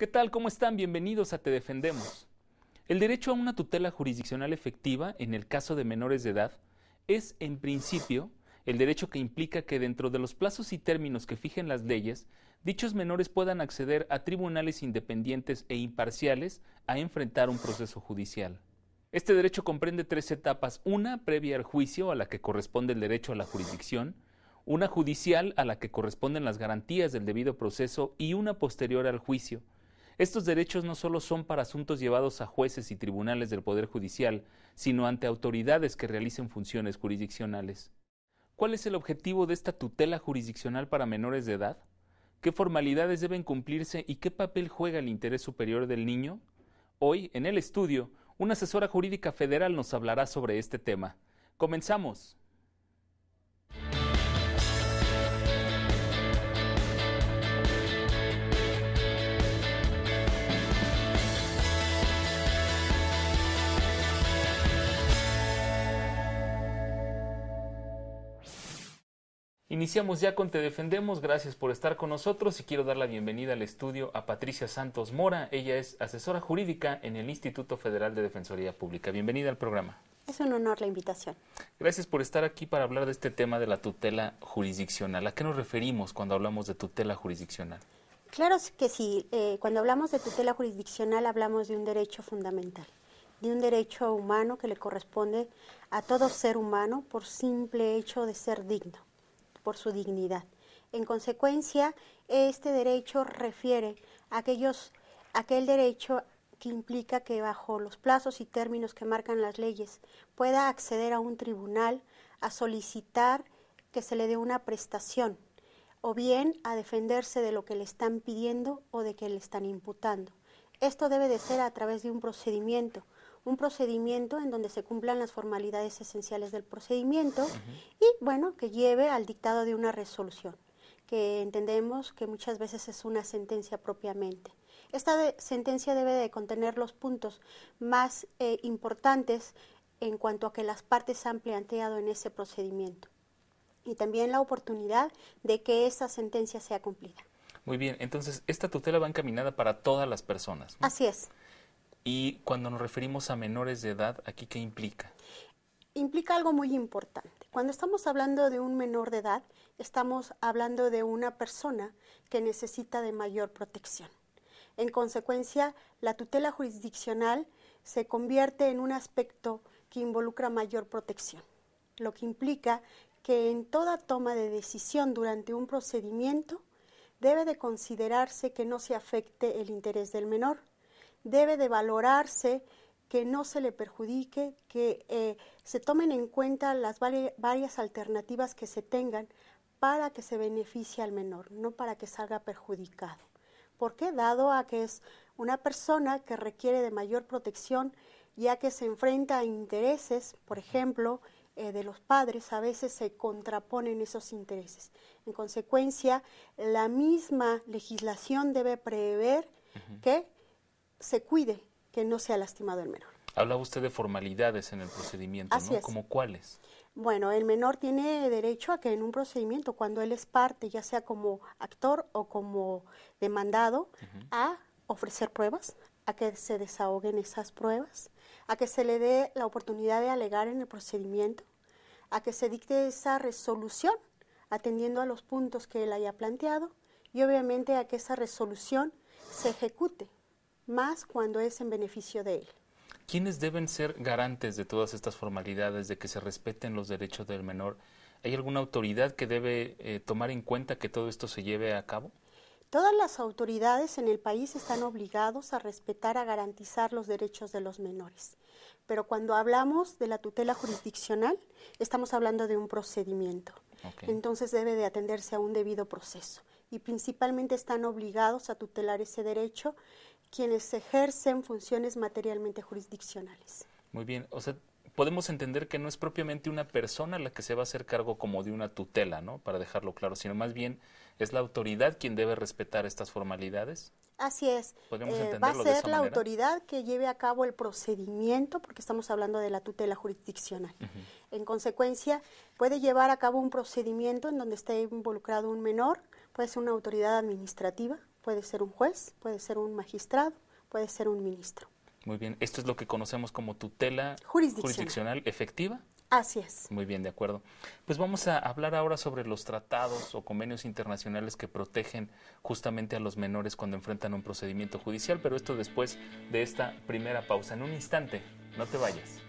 ¿Qué tal? ¿Cómo están? Bienvenidos a Te Defendemos. El derecho a una tutela jurisdiccional efectiva en el caso de menores de edad es, en principio, el derecho que implica que dentro de los plazos y términos que fijen las leyes, dichos menores puedan acceder a tribunales independientes e imparciales a enfrentar un proceso judicial. Este derecho comprende tres etapas, una previa al juicio a la que corresponde el derecho a la jurisdicción, una judicial a la que corresponden las garantías del debido proceso y una posterior al juicio, estos derechos no solo son para asuntos llevados a jueces y tribunales del Poder Judicial, sino ante autoridades que realicen funciones jurisdiccionales. ¿Cuál es el objetivo de esta tutela jurisdiccional para menores de edad? ¿Qué formalidades deben cumplirse y qué papel juega el interés superior del niño? Hoy, en el estudio, una asesora jurídica federal nos hablará sobre este tema. Comenzamos. Iniciamos ya con Te Defendemos, gracias por estar con nosotros y quiero dar la bienvenida al estudio a Patricia Santos Mora, ella es asesora jurídica en el Instituto Federal de Defensoría Pública. Bienvenida al programa. Es un honor la invitación. Gracias por estar aquí para hablar de este tema de la tutela jurisdiccional. ¿A qué nos referimos cuando hablamos de tutela jurisdiccional? Claro que sí, eh, cuando hablamos de tutela jurisdiccional hablamos de un derecho fundamental, de un derecho humano que le corresponde a todo ser humano por simple hecho de ser digno por su dignidad. En consecuencia, este derecho refiere a aquellos, aquel derecho que implica que bajo los plazos y términos que marcan las leyes pueda acceder a un tribunal a solicitar que se le dé una prestación o bien a defenderse de lo que le están pidiendo o de que le están imputando. Esto debe de ser a través de un procedimiento un procedimiento en donde se cumplan las formalidades esenciales del procedimiento y, bueno, que lleve al dictado de una resolución, que entendemos que muchas veces es una sentencia propiamente. Esta sentencia debe de contener los puntos más eh, importantes en cuanto a que las partes han planteado en ese procedimiento y también la oportunidad de que esa sentencia sea cumplida. Muy bien, entonces esta tutela va encaminada para todas las personas. Así es. Y cuando nos referimos a menores de edad, ¿aquí qué implica? Implica algo muy importante. Cuando estamos hablando de un menor de edad, estamos hablando de una persona que necesita de mayor protección. En consecuencia, la tutela jurisdiccional se convierte en un aspecto que involucra mayor protección, lo que implica que en toda toma de decisión durante un procedimiento debe de considerarse que no se afecte el interés del menor, debe de valorarse que no se le perjudique, que eh, se tomen en cuenta las varias alternativas que se tengan para que se beneficie al menor, no para que salga perjudicado. ¿Por qué? Dado a que es una persona que requiere de mayor protección, ya que se enfrenta a intereses, por ejemplo, eh, de los padres, a veces se contraponen esos intereses. En consecuencia, la misma legislación debe prever que se cuide que no sea lastimado el menor. Hablaba usted de formalidades en el procedimiento, ¿no? cuáles? Bueno, el menor tiene derecho a que en un procedimiento, cuando él es parte, ya sea como actor o como demandado, a ofrecer pruebas, a que se desahoguen esas pruebas, a que se le dé la oportunidad de alegar en el procedimiento, a que se dicte esa resolución atendiendo a los puntos que él haya planteado y obviamente a que esa resolución se ejecute más cuando es en beneficio de él. ¿Quiénes deben ser garantes de todas estas formalidades, de que se respeten los derechos del menor? ¿Hay alguna autoridad que debe eh, tomar en cuenta que todo esto se lleve a cabo? Todas las autoridades en el país están obligados a respetar, a garantizar los derechos de los menores. Pero cuando hablamos de la tutela jurisdiccional, estamos hablando de un procedimiento. Entonces debe de atenderse a un debido proceso. Y principalmente están obligados a tutelar ese derecho quienes ejercen funciones materialmente jurisdiccionales. Muy bien, o sea, podemos entender que no es propiamente una persona la que se va a hacer cargo como de una tutela, ¿no? Para dejarlo claro, sino más bien es la autoridad quien debe respetar estas formalidades. Así es. Eh, va a ser la autoridad que lleve a cabo el procedimiento, porque estamos hablando de la tutela jurisdiccional. En consecuencia, puede llevar a cabo un procedimiento en donde esté involucrado un menor, puede ser una autoridad administrativa, Puede ser un juez, puede ser un magistrado, puede ser un ministro. Muy bien, esto es lo que conocemos como tutela jurisdiccional, efectiva. Así es. Muy bien, de acuerdo. Pues vamos a hablar ahora sobre los tratados o convenios internacionales que protegen justamente a los menores cuando enfrentan un procedimiento judicial, pero esto después de esta primera pausa. En un instante, no te vayas.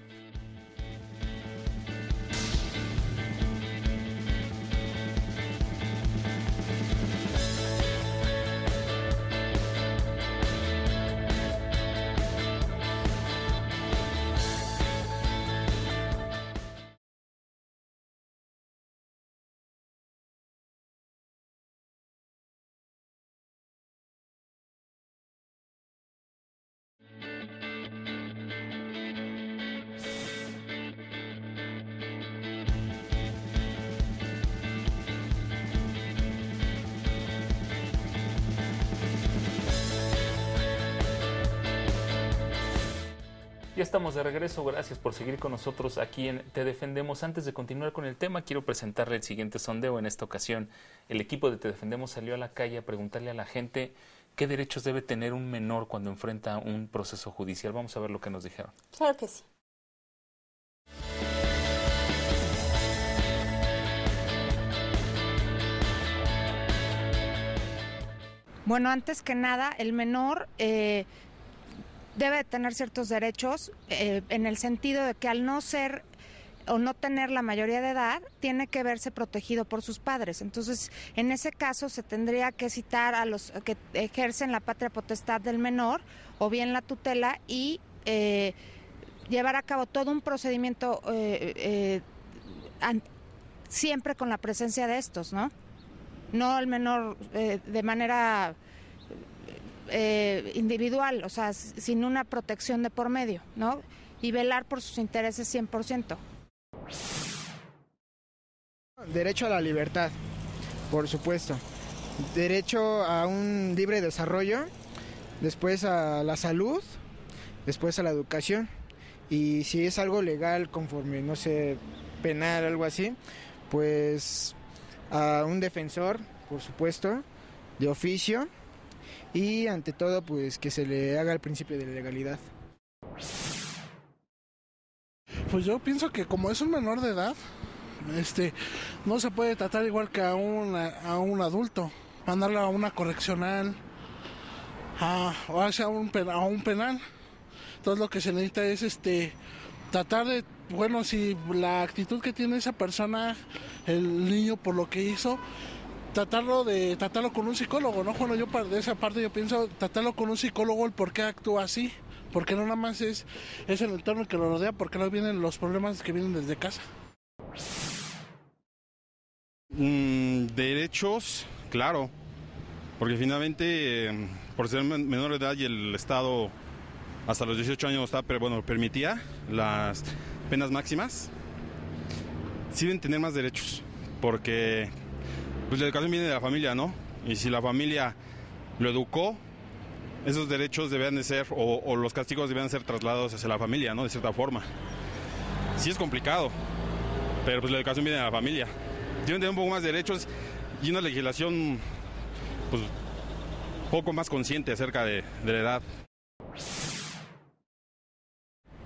de regreso, gracias por seguir con nosotros aquí en Te Defendemos. Antes de continuar con el tema, quiero presentarle el siguiente sondeo. En esta ocasión, el equipo de Te Defendemos salió a la calle a preguntarle a la gente qué derechos debe tener un menor cuando enfrenta un proceso judicial. Vamos a ver lo que nos dijeron. Claro que sí. Bueno, antes que nada, el menor... Eh, debe tener ciertos derechos eh, en el sentido de que al no ser o no tener la mayoría de edad, tiene que verse protegido por sus padres. Entonces, en ese caso se tendría que citar a los que ejercen la patria potestad del menor o bien la tutela y eh, llevar a cabo todo un procedimiento eh, siempre con la presencia de estos, ¿no? No el menor de manera eh, individual, o sea, sin una protección de por medio, ¿no? Y velar por sus intereses 100%. Derecho a la libertad, por supuesto. Derecho a un libre desarrollo, después a la salud, después a la educación. Y si es algo legal, conforme, no sé, penal, algo así, pues a un defensor, por supuesto, de oficio y ante todo pues que se le haga el principio de legalidad. Pues yo pienso que como es un menor de edad, este no se puede tratar igual que a un, a un adulto, mandarlo a una correccional, o hacia un, a un penal. Entonces lo que se necesita es este tratar de, bueno, si la actitud que tiene esa persona, el niño por lo que hizo, tratarlo de tratarlo con un psicólogo, ¿no? Bueno, yo de esa parte yo pienso tratarlo con un psicólogo el por qué actúa así, porque no nada más es, es el entorno que lo rodea, porque no vienen los problemas que vienen desde casa. Mm, derechos, claro, porque finalmente, em, por ser menor de edad y el Estado hasta los 18 años está, pero bueno, permitía las penas máximas, sí deben tener más derechos, porque pues la educación viene de la familia, ¿no? Y si la familia lo educó, esos derechos deben de ser, o, los castigos deben ser trasladados hacia la familia, ¿no? De cierta forma. Sí es complicado, pero pues la educación viene de la familia. Tienen un poco más de derechos y una legislación, pues, poco más consciente acerca de, la edad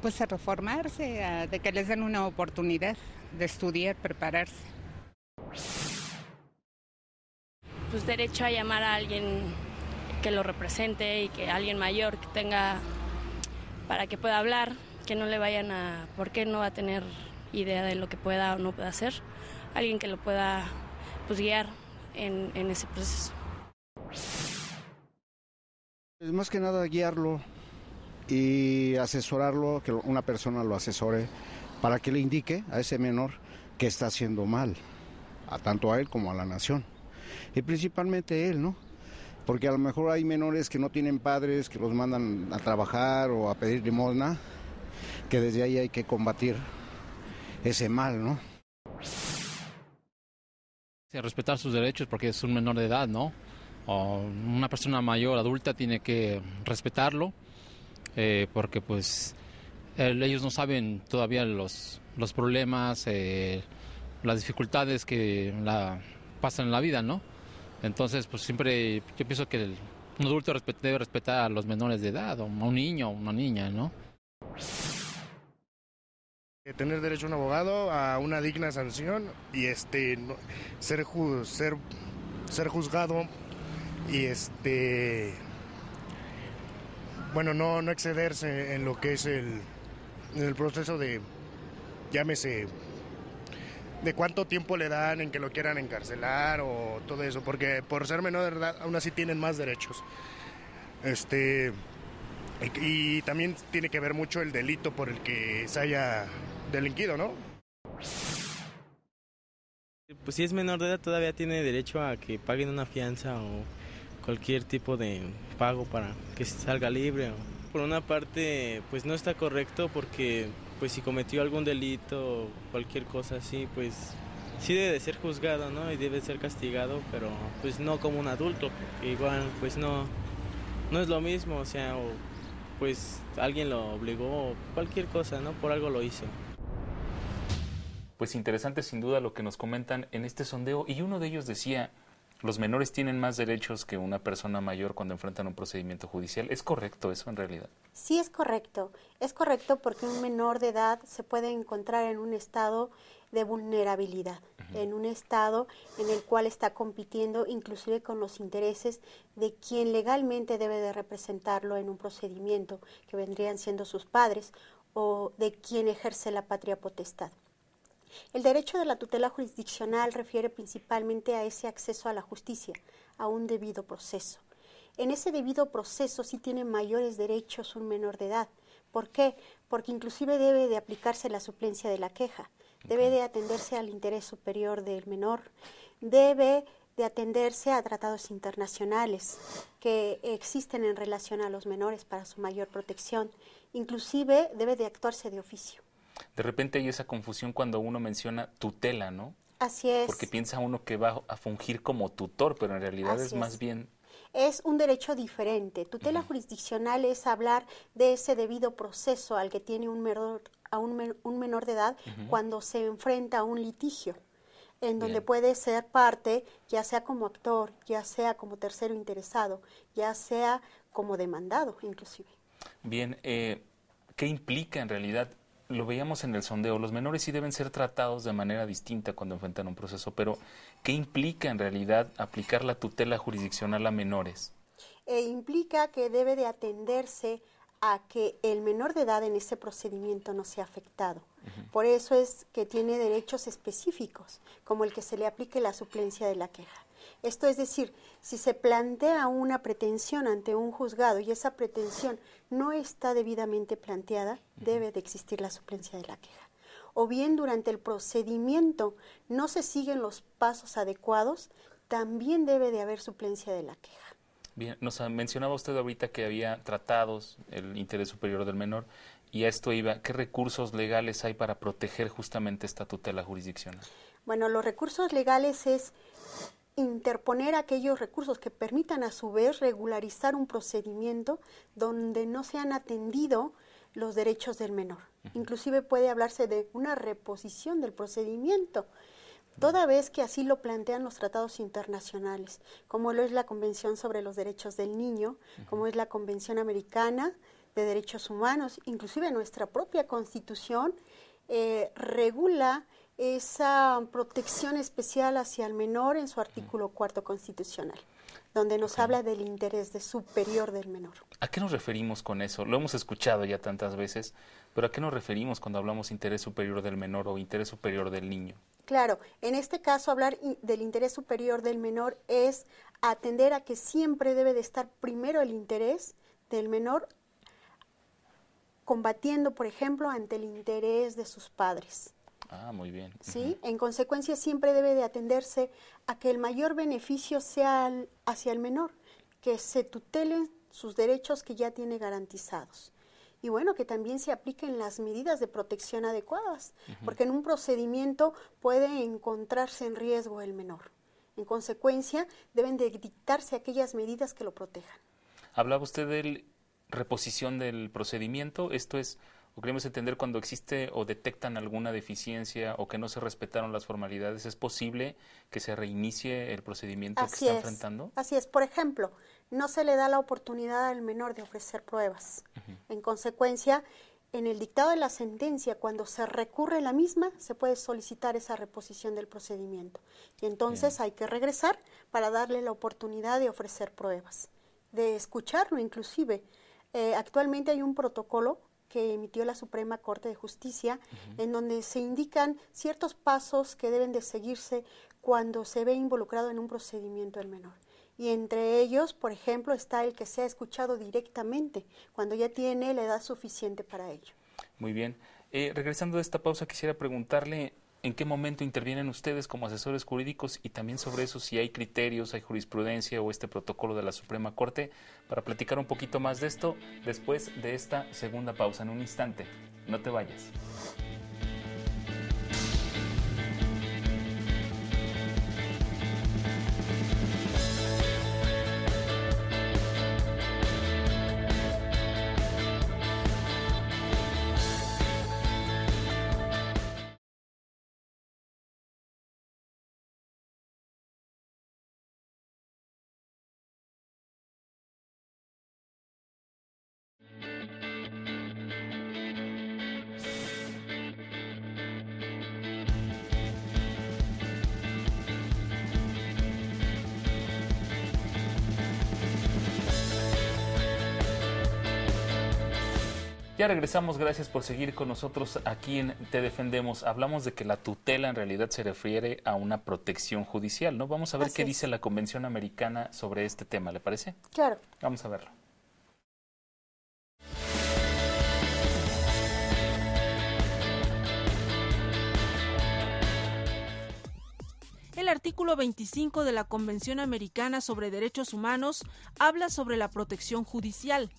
pues a reformarse, a, de que les den una oportunidad de estudiar, prepararse. Pues, derecho a llamar a alguien que lo represente y que alguien mayor que tenga para que pueda hablar, que no le vayan a, porque no va a tener idea de lo que pueda o no pueda hacer, alguien que lo pueda pues guiar en, en ese proceso. Es más que nada guiarlo y asesorarlo, que una persona lo asesore para que le indique a ese menor que está haciendo mal, a tanto a él como a la nación y eh, principalmente él, ¿no? Porque a lo mejor hay menores que no tienen padres, que los mandan a trabajar o a pedir limosna, que desde ahí hay que combatir ese mal, ¿no? respetar sus derechos porque es un menor de edad, ¿no? O una persona mayor, adulta, tiene que respetarlo eh, porque pues ellos no saben todavía los, los problemas, eh, las dificultades que la, pasan en la vida, ¿no? Entonces, pues siempre yo pienso que el, un adulto debe respetar a los menores de edad, o a un niño o una niña, ¿no? Eh, tener derecho a un abogado, a una digna sanción y este ser, ju ser, ser juzgado y este bueno no, no excederse en lo que es el, el proceso de llámese de cuánto tiempo le dan en que lo quieran encarcelar o todo eso, porque por ser menor de edad aún así tienen más derechos. Este y, también tiene que ver mucho el delito por el que se haya delinquido, ¿no? Pues si es menor de edad todavía tiene derecho a que paguen una fianza o cualquier tipo de pago para que salga libre. Por una parte, pues no está correcto porque pues si cometió algún delito o cualquier cosa así, pues sí debe ser juzgado, ¿no? Y debe ser castigado, pero pues no como un adulto, igual pues no, no es lo mismo, o sea, pues alguien lo obligó o cualquier cosa, ¿no? Por algo lo hizo. Pues interesante sin duda lo que nos comentan en este sondeo y uno de ellos decía, los menores tienen más derechos que una persona mayor cuando enfrentan un procedimiento judicial. ¿Es correcto eso en realidad? Sí, es correcto. Es correcto porque un menor de edad se puede encontrar en un estado de vulnerabilidad, en un estado en el cual está compitiendo inclusive con los intereses de quien legalmente debe de representarlo en un procedimiento, que vendrían siendo sus padres, o de quien ejerce la patria potestad. El derecho de la tutela jurisdiccional refiere principalmente a ese acceso a la justicia, a un debido proceso. En ese debido proceso sí tiene mayores derechos un menor de edad. ¿Por qué? Porque inclusive debe de aplicarse la suplencia de la queja, debe de atenderse al interés superior del menor, debe de atenderse a tratados internacionales que existen en relación a los menores para su mayor protección, inclusive debe de actuarse de oficio de repente hay esa confusión cuando uno menciona tutela, ¿no? Así es. Porque piensa uno que va a fungir como tutor, pero en realidad es más bien es un derecho diferente. Tutela jurisdiccional es hablar de ese debido proceso al que tiene un menor, a un, menor de edad cuando se enfrenta a un litigio, en donde puede ser parte, ya sea como actor, ya sea como tercero interesado, ya sea como demandado inclusive. Bien, eh, ¿qué implica en realidad lo veíamos en el sondeo, los menores sí deben ser tratados de manera distinta cuando enfrentan un proceso, pero ¿qué implica en realidad aplicar la tutela jurisdiccional a menores? E implica que debe de atenderse a que el menor de edad en ese procedimiento no sea afectado. Por eso es que tiene derechos específicos, como el que se le aplique la suplencia de la queja. Esto es decir, si se plantea una pretensión ante un juzgado y esa pretensión no está debidamente planteada, debe de existir la suplencia de la queja. O bien durante el procedimiento no se siguen los pasos adecuados, también debe de haber suplencia de la queja. Bien, nos mencionaba usted ahorita que había tratados el interés superior del menor y a esto iba. ¿Qué recursos legales hay para proteger justamente esta tutela jurisdiccional? Bueno, los recursos legales es interponer aquellos recursos que permitan a su vez regularizar un procedimiento donde no se han atendido los derechos del menor. Inclusive puede hablarse de una reposición del procedimiento, toda vez que así lo plantean los tratados internacionales, como lo es la Convención sobre los Derechos del Niño, como es la Convención Americana de Derechos Humanos, inclusive nuestra propia Constitución eh, regula esa protección especial hacia el menor en su artículo cuarto constitucional, donde nos habla del interés superior del menor. ¿A qué nos referimos con eso? Lo hemos escuchado ya tantas veces, pero ¿a qué nos referimos cuando hablamos interés superior del menor o interés superior del niño? Claro, en este caso hablar del interés superior del menor es atender a que siempre debe de estar primero el interés del menor combatiendo, por ejemplo, ante el interés de sus padres Ah, muy bien. ¿Sí? En consecuencia, siempre debe de atenderse a que el mayor beneficio sea hacia el menor, que se tutelen sus derechos que ya tiene garantizados. Y bueno, que también se apliquen las medidas de protección adecuadas, porque en un procedimiento puede encontrarse en riesgo el menor. En consecuencia, deben de dictarse aquellas medidas que lo protejan. Hablaba usted de reposición del procedimiento, esto es o queremos entender cuando existe o detectan alguna deficiencia o que no se respetaron las formalidades, ¿es posible que se reinicie el procedimiento que que está enfrentando? Así es. Por ejemplo, no se le da la oportunidad al menor de ofrecer pruebas. En consecuencia, en el dictado de la sentencia, cuando se recurre la misma, se puede solicitar esa reposición del procedimiento. Y entonces hay que regresar para darle la oportunidad de ofrecer pruebas, de escucharlo inclusive. Eh, actualmente hay un protocolo que emitió la Suprema Corte de Justicia, en donde se indican ciertos pasos que deben de seguirse cuando se ve involucrado en un procedimiento el menor. Y entre ellos, por ejemplo, está el que sea escuchado directamente, cuando ya tiene la edad suficiente para ello. Muy bien. Eh, regresando de esta pausa, quisiera preguntarle en qué momento intervienen ustedes como asesores jurídicos y también sobre eso si hay criterios, hay jurisprudencia o este protocolo de la Suprema Corte para platicar un poquito más de esto después de esta segunda pausa en un instante. No te vayas. Ya regresamos, gracias por seguir con nosotros aquí en Te Defendemos. Hablamos de que la tutela en realidad se refiere a una protección judicial, ¿no? Vamos a ver qué dice la Convención Americana sobre este tema, ¿le parece? Claro. Vamos a verlo. El artículo 25 de la Convención Americana sobre Derechos Humanos habla sobre la protección judicial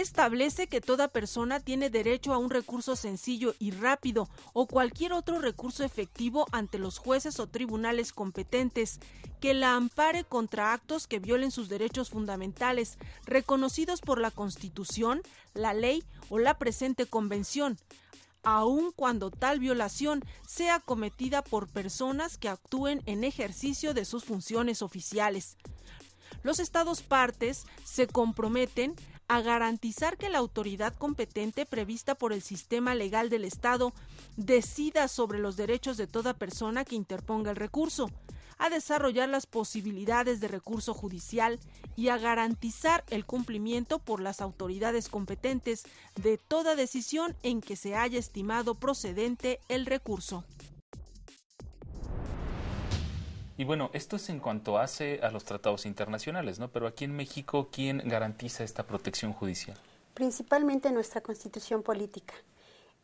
establece que toda persona tiene derecho a un recurso sencillo y rápido o cualquier otro recurso efectivo ante los jueces o tribunales competentes que la ampare contra actos que violen sus derechos fundamentales reconocidos por la Constitución, la ley o la presente convención aun cuando tal violación sea cometida por personas que actúen en ejercicio de sus funciones oficiales. Los estados partes se comprometen a garantizar que la autoridad competente prevista por el sistema legal del Estado decida sobre los derechos de toda persona que interponga el recurso, a desarrollar las posibilidades de recurso judicial y a garantizar el cumplimiento por las autoridades competentes de toda decisión en que se haya estimado procedente el recurso. Y bueno, esto es en cuanto hace a los tratados internacionales, ¿no? Pero aquí en México, ¿quién garantiza esta protección judicial? Principalmente nuestra constitución política.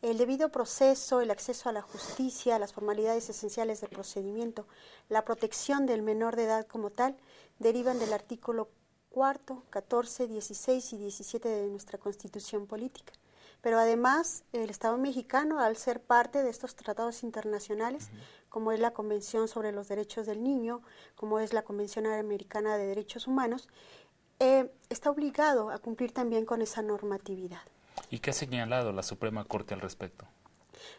El debido proceso, el acceso a la justicia, las formalidades esenciales del procedimiento, la protección del menor de edad como tal, derivan del artículo cuarto, 14, 16 y 17 de nuestra constitución política. Pero además, el Estado mexicano, al ser parte de estos tratados internacionales, como es la Convención sobre los Derechos del Niño, como es la Convención Americana de Derechos Humanos, eh, está obligado a cumplir también con esa normatividad. ¿Y qué ha señalado la Suprema Corte al respecto?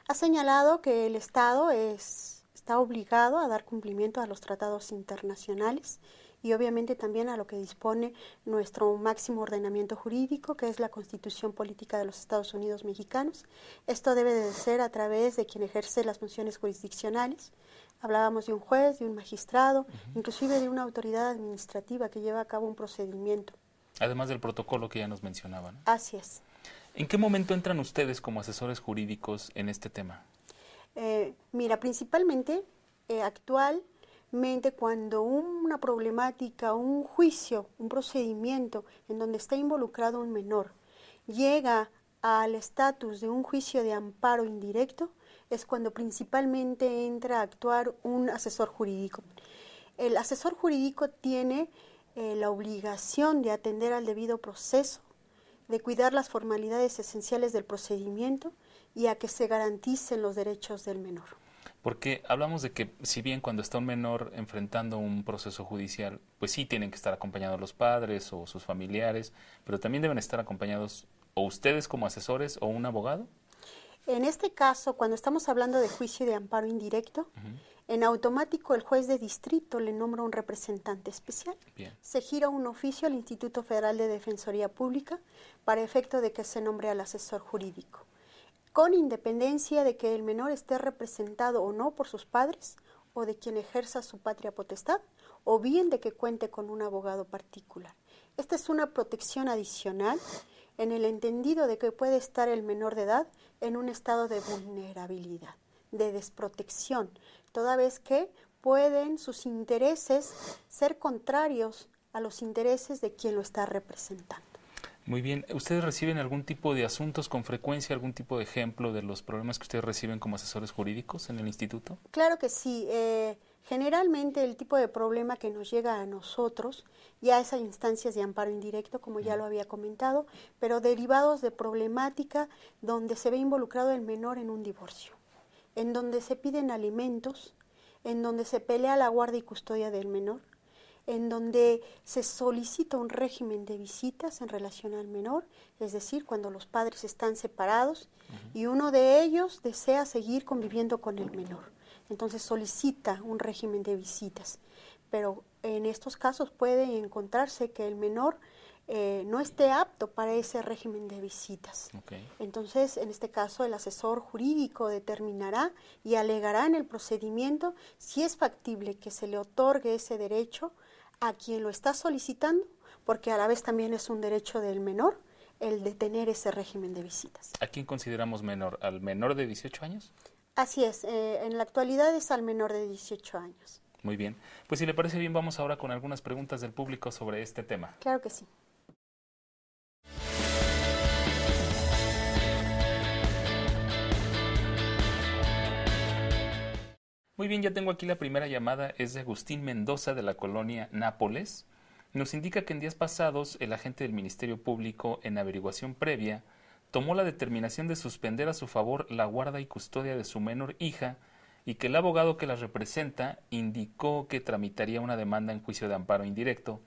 Ha señalado que el Estado está obligado a dar cumplimiento a los tratados internacionales y obviamente también a lo que dispone nuestro máximo ordenamiento jurídico, que es la Constitución Política de los Estados Unidos Mexicanos. Esto debe de ser a través de quien ejerce las funciones jurisdiccionales. Hablábamos de un juez, de un magistrado, inclusive de una autoridad administrativa que lleva a cabo un procedimiento. Además del protocolo que ya nos mencionaban. Así es. ¿En qué momento entran ustedes como asesores jurídicos en este tema? Eh, mira, principalmente eh, actual cuando una problemática, un juicio, un procedimiento en donde está involucrado un menor llega al estatus de un juicio de amparo indirecto, es cuando principalmente entra a actuar un asesor jurídico. El asesor jurídico tiene eh, la obligación de atender al debido proceso, de cuidar las formalidades esenciales del procedimiento y a que se garanticen los derechos del menor. Porque hablamos de que si bien cuando está un menor enfrentando un proceso judicial, pues sí tienen que estar acompañados los padres o sus familiares, pero también deben estar acompañados o ustedes como asesores o un abogado. En este caso, cuando estamos hablando de juicio de amparo indirecto, en automático el juez de distrito le nombra un representante especial. Se gira un oficio al Instituto Federal de Defensoría Pública para efecto de que se nombre al asesor jurídico con independencia de que el menor esté representado o no por sus padres, o de quien ejerza su patria potestad, o bien de que cuente con un abogado particular. Esta es una protección adicional en el entendido de que puede estar el menor de edad en un estado de vulnerabilidad, de desprotección, toda vez que pueden sus intereses ser contrarios a los intereses de quien lo está representando. Muy bien, ¿ustedes reciben algún tipo de asuntos con frecuencia, algún tipo de ejemplo de los problemas que ustedes reciben como asesores jurídicos en el instituto? Claro que sí. Eh, generalmente el tipo de problema que nos llega a nosotros, ya es a instancias de amparo indirecto, como ya lo había comentado, pero derivados de problemática donde se ve involucrado el menor en un divorcio, en donde se piden alimentos, en donde se pelea la guarda y custodia del menor, en donde se solicita un régimen de visitas en relación al menor, es decir, cuando los padres están separados y uno de ellos desea seguir conviviendo con el menor. Entonces solicita un régimen de visitas, pero en estos casos puede encontrarse que el menor eh, no esté apto para ese régimen de visitas. Entonces, en este caso, el asesor jurídico determinará y alegará en el procedimiento si es factible que se le otorgue ese derecho a quien lo está solicitando, porque a la vez también es un derecho del menor el de tener ese régimen de visitas. ¿A quién consideramos menor? ¿Al menor de 18 años? Así es, eh, en la actualidad es al menor de 18 años. Muy bien, pues si le parece bien vamos ahora con algunas preguntas del público sobre este tema. Claro que sí. Muy bien, ya tengo aquí la primera llamada, es de Agustín Mendoza de la colonia Nápoles. Nos indica que en días pasados el agente del Ministerio Público, en averiguación previa, tomó la determinación de suspender a su favor la guarda y custodia de su menor hija y que el abogado que la representa indicó que tramitaría una demanda en juicio de amparo indirecto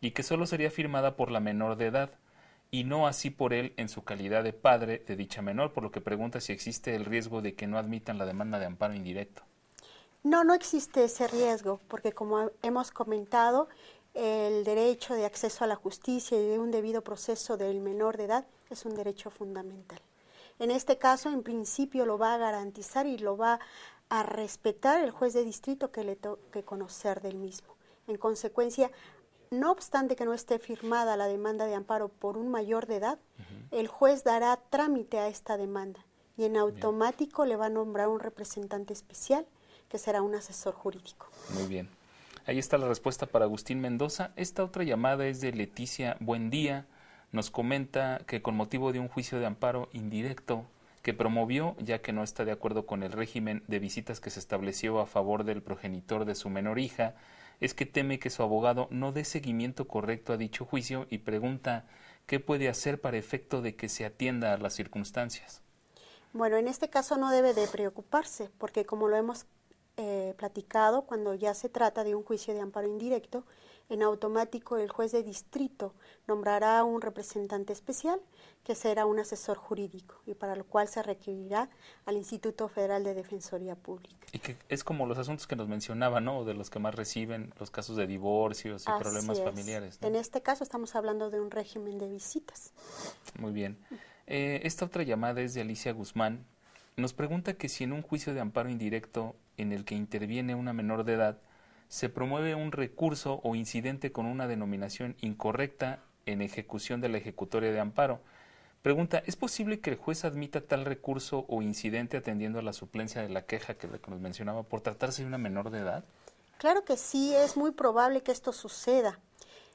y que solo sería firmada por la menor de edad y no así por él en su calidad de padre de dicha menor, por lo que pregunta si existe el riesgo de que no admitan la demanda de amparo indirecto. No, no existe ese riesgo, porque como hemos comentado, el derecho de acceso a la justicia y de un debido proceso del menor de edad es un derecho fundamental. En este caso, en principio, lo va a garantizar y lo va a respetar el juez de distrito que le toque conocer del mismo. En consecuencia, no obstante que no esté firmada la demanda de amparo por un mayor de edad, el juez dará trámite a esta demanda y en automático le va a nombrar un representante especial que será un asesor jurídico. Muy bien. Ahí está la respuesta para Agustín Mendoza. Esta otra llamada es de Leticia Buendía. Nos comenta que con motivo de un juicio de amparo indirecto que promovió, ya que no está de acuerdo con el régimen de visitas que se estableció a favor del progenitor de su menor hija, es que teme que su abogado no dé seguimiento correcto a dicho juicio y pregunta qué puede hacer para efecto de que se atienda a las circunstancias. Bueno, en este caso no debe de preocuparse, porque como lo hemos eh, platicado, cuando ya se trata de un juicio de amparo indirecto, en automático el juez de distrito nombrará un representante especial que será un asesor jurídico y para lo cual se requerirá al Instituto Federal de Defensoría Pública. Y que es como los asuntos que nos mencionaba, ¿no? De los que más reciben los casos de divorcios y problemas familiares. En este caso estamos hablando de un régimen de visitas. Muy bien. Eh, esta otra llamada es de Alicia Guzmán. Nos pregunta que si en un juicio de amparo indirecto en el que interviene una menor de edad, se promueve un recurso o incidente con una denominación incorrecta en ejecución de la ejecutoria de amparo. Pregunta, ¿es posible que el juez admita tal recurso o incidente atendiendo a la suplencia de la queja que nos mencionaba por tratarse de una menor de edad? Claro que sí, es muy probable que esto suceda,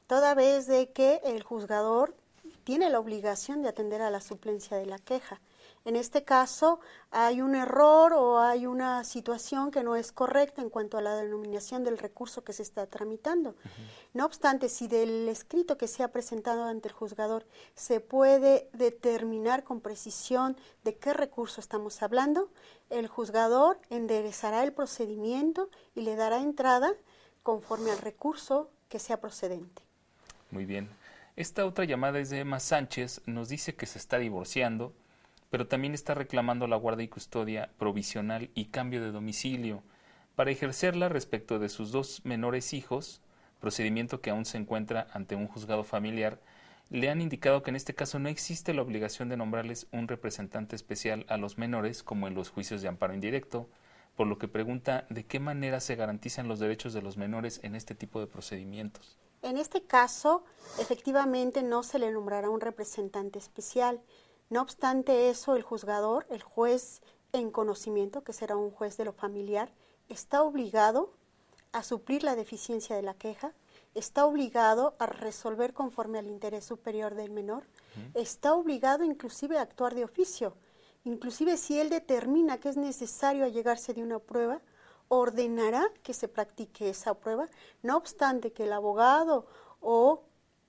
toda vez de que el juzgador tiene la obligación de atender a la suplencia de la queja. En este caso hay un error o hay una situación que no es correcta en cuanto a la denominación del recurso que se está tramitando. No obstante, si del escrito que se ha presentado ante el juzgador se puede determinar con precisión de qué recurso estamos hablando, el juzgador enderezará el procedimiento y le dará entrada conforme al recurso que sea procedente. Muy bien. Esta otra llamada es de Emma Sánchez, nos dice que se está divorciando pero también está reclamando la guarda y custodia provisional y cambio de domicilio para ejercerla respecto de sus dos menores hijos, procedimiento que aún se encuentra ante un juzgado familiar, le han indicado que en este caso no existe la obligación de nombrarles un representante especial a los menores como en los juicios de amparo indirecto, por lo que pregunta de qué manera se garantizan los derechos de los menores en este tipo de procedimientos. En este caso, efectivamente no se le nombrará un representante especial, no obstante eso, el juzgador, el juez en conocimiento, que será un juez de lo familiar, está obligado a suplir la deficiencia de la queja, está obligado a resolver conforme al interés superior del menor, está obligado inclusive a actuar de oficio, inclusive si él determina que es necesario allegarse de una prueba, ordenará que se practique esa prueba, no obstante que el abogado o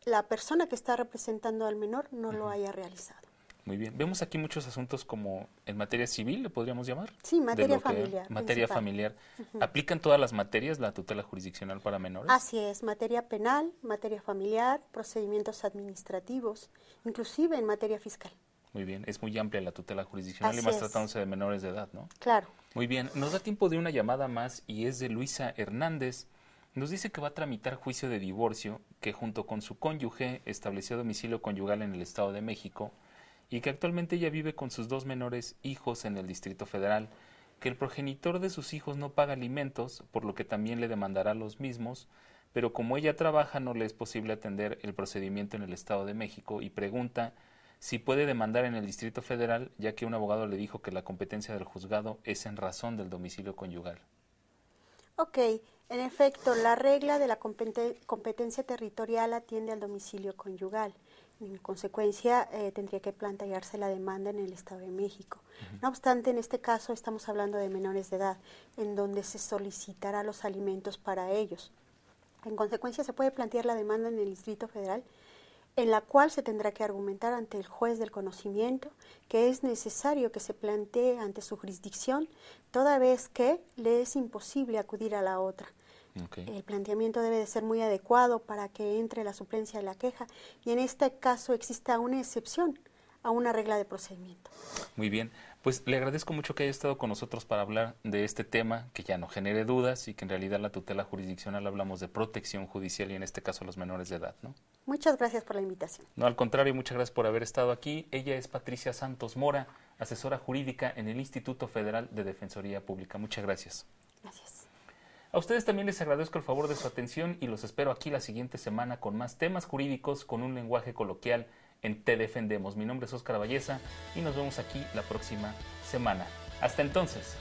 la persona que está representando al menor no lo haya realizado. Muy bien. Vemos aquí muchos asuntos como en materia civil, le podríamos llamar. Sí, materia familiar. materia familiar. ¿Aplican todas las materias la tutela jurisdiccional para menores? Así es, materia penal, materia familiar, procedimientos administrativos, inclusive en materia fiscal. Muy bien, es muy amplia la tutela jurisdiccional y más tratándose de menores de edad, ¿no? Claro. Muy bien, nos da tiempo de una llamada más y es de Luisa Hernández. Nos dice que va a tramitar juicio de divorcio que junto con su cónyuge estableció domicilio conyugal en el Estado de México y que actualmente ella vive con sus dos menores hijos en el Distrito Federal, que el progenitor de sus hijos no paga alimentos, por lo que también le demandará los mismos, pero como ella trabaja no le es posible atender el procedimiento en el Estado de México y pregunta si puede demandar en el Distrito Federal, ya que un abogado le dijo que la competencia del juzgado es en razón del domicilio conyugal. Ok, en efecto, la regla de la competencia territorial atiende al domicilio conyugal. En consecuencia, eh, tendría que plantearse la demanda en el Estado de México. No obstante, en este caso estamos hablando de menores de edad, en donde se solicitará los alimentos para ellos. En consecuencia, se puede plantear la demanda en el Distrito Federal, en la cual se tendrá que argumentar ante el juez del conocimiento que es necesario que se plantee ante su jurisdicción, toda vez que le es imposible acudir a la otra. El planteamiento debe de ser muy adecuado para que entre la suplencia de la queja y en este caso exista una excepción a una regla de procedimiento. Muy bien, pues le agradezco mucho que haya estado con nosotros para hablar de este tema, que ya no genere dudas y que en realidad la tutela jurisdiccional hablamos de protección judicial y en este caso los menores de edad, ¿no? Muchas gracias por la invitación. No, al contrario, muchas gracias por haber estado aquí. Ella es Patricia Santos Mora, asesora jurídica en el Instituto Federal de Defensoría Pública. Muchas gracias. Gracias. A ustedes también les agradezco el favor de su atención y los espero aquí la siguiente semana con más temas jurídicos con un lenguaje coloquial en Te Defendemos. Mi nombre es Óscar Valleza y nos vemos aquí la próxima semana. Hasta entonces.